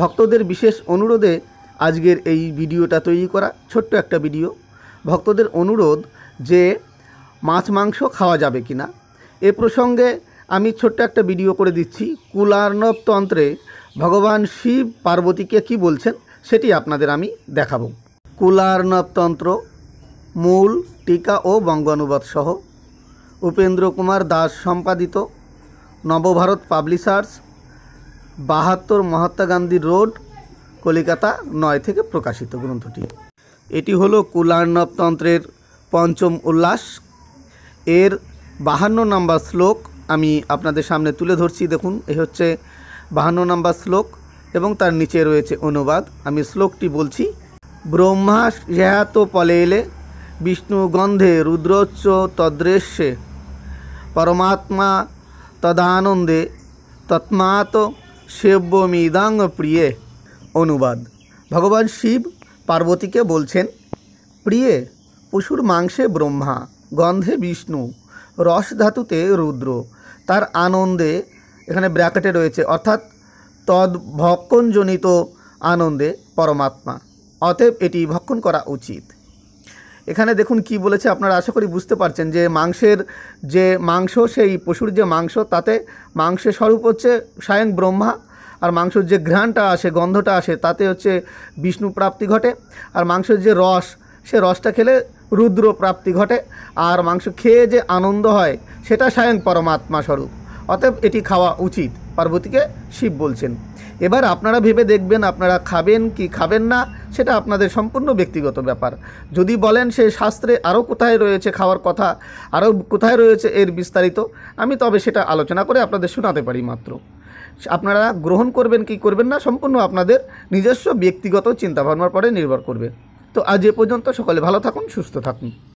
ভক্তদের বিশেষ অনুরোধে আজকের এই ভিডিওটা তৈরি করা ছোট্ট একটা ভিডিও ভক্তদের অনুরোধ যে মাছ মাংস খাওয়া যাবে কি না এ প্রসঙ্গে আমি ছোট্ট একটা ভিডিও করে দিচ্ছি কুলার্ণবতন্ত্রে ভগবান শিব পার্বতীকে কি বলছেন সেটি আপনাদের আমি দেখাব কুলার্ণবতন্ত্র মূল টিকা ও বঙ্গানুবাদ সহ উপেন্দ্র কুমার দাস সম্পাদিত নবভারত পাবলিশার্স বাহাত্তর মহাত্মা গান্ধী রোড কলিকাতা নয় থেকে প্রকাশিত গ্রন্থটি এটি হলো কুলার্ণবতন্ত্রের পঞ্চম উল্লাস এর বাহান্ন নাম্বার শ্লোক আমি আপনাদের সামনে তুলে ধরছি দেখুন এ হচ্ছে বাহান্ন নাম্বার শ্লোক এবং তার নিচে রয়েছে অনুবাদ আমি শ্লোকটি বলছি ব্রহ্মা জ্যাহাত পলে এলে বিষ্ণু গন্ধে রুদ্রোচ্চ তদ্রেশ্যে পরমাত্মা তদানন্দে তৎমাত শিবমিদাং প্রিয়ে অনুবাদ ভগবান শিব পার্বতীকে বলছেন প্রিয়ে পশুর মাংসে ব্রহ্মা গন্ধে বিষ্ণু রস ধাতুতে রুদ্র তার আনন্দে এখানে ব্র্যাকেটে রয়েছে অর্থাৎ তদ ভক্ষণজনিত আনন্দে পরমাত্মা অতএব এটি ভক্ষণ করা উচিত এখানে দেখুন কি বলেছে আপনারা আশা করি বুঝতে পারছেন যে মাংসের যে মাংস সেই পশুর যে মাংস তাতে মাংসের স্বরূপ হচ্ছে স্বয়ং ব্রহ্মা আর মাংসের যে ঘ্রাণটা আসে গন্ধটা আসে তাতে হচ্ছে বিষ্ণু প্রাপ্তি ঘটে আর মাংসের যে রস সে রসটা খেলে রুদ্র প্রাপ্তি ঘটে আর মাংস খেয়ে যে আনন্দ হয় সেটা স্বয়ং পরমাত্মা স্বরূপ অতএব এটি খাওয়া উচিত পার্বতীকে শিব বলছেন এবার আপনারা ভেবে দেখবেন আপনারা খাবেন কি খাবেন না সেটা আপনাদের সম্পূর্ণ ব্যক্তিগত ব্যাপার যদি বলেন সে শাস্ত্রে আরও কোথায় রয়েছে খাওয়ার কথা আরও কোথায় রয়েছে এর বিস্তারিত আমি তবে সেটা আলোচনা করে আপনাদের শোনাতে পারি মাত্র আপনারা গ্রহণ করবেন কি করবেন না সম্পূর্ণ আপনাদের নিজস্ব ব্যক্তিগত চিন্তাভাবনার পরে নির্ভর করবে তো আজ এ পর্যন্ত সকলে ভালো থাকুন সুস্থ থাকুন